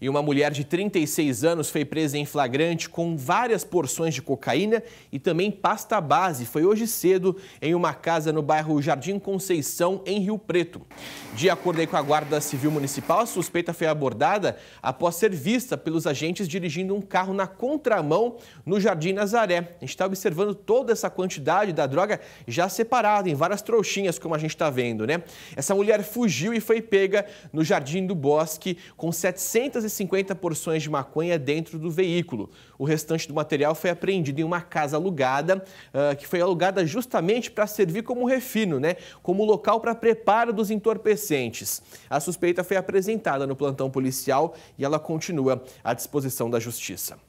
E uma mulher de 36 anos foi presa em flagrante com várias porções de cocaína e também pasta base. Foi hoje cedo em uma casa no bairro Jardim Conceição, em Rio Preto. De acordo com a Guarda Civil Municipal, a suspeita foi abordada após ser vista pelos agentes dirigindo um carro na contramão no Jardim Nazaré. A gente está observando toda essa quantidade da droga já separada em várias trouxinhas, como a gente está vendo, né? Essa mulher fugiu e foi pega no Jardim do Bosque com 700 250 porções de maconha dentro do veículo. O restante do material foi apreendido em uma casa alugada, uh, que foi alugada justamente para servir como refino, né? como local para preparo dos entorpecentes. A suspeita foi apresentada no plantão policial e ela continua à disposição da Justiça.